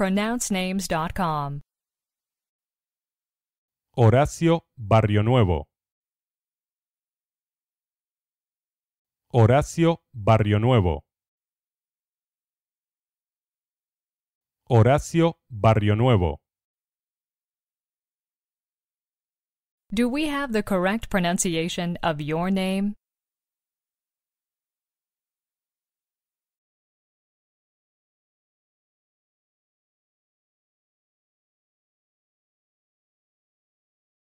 pronouncenames.com. Horacio Barrio Nuevo. Horacio Barrio Nuevo. Horacio Barrio Nuevo. Do we have the correct pronunciation of your name?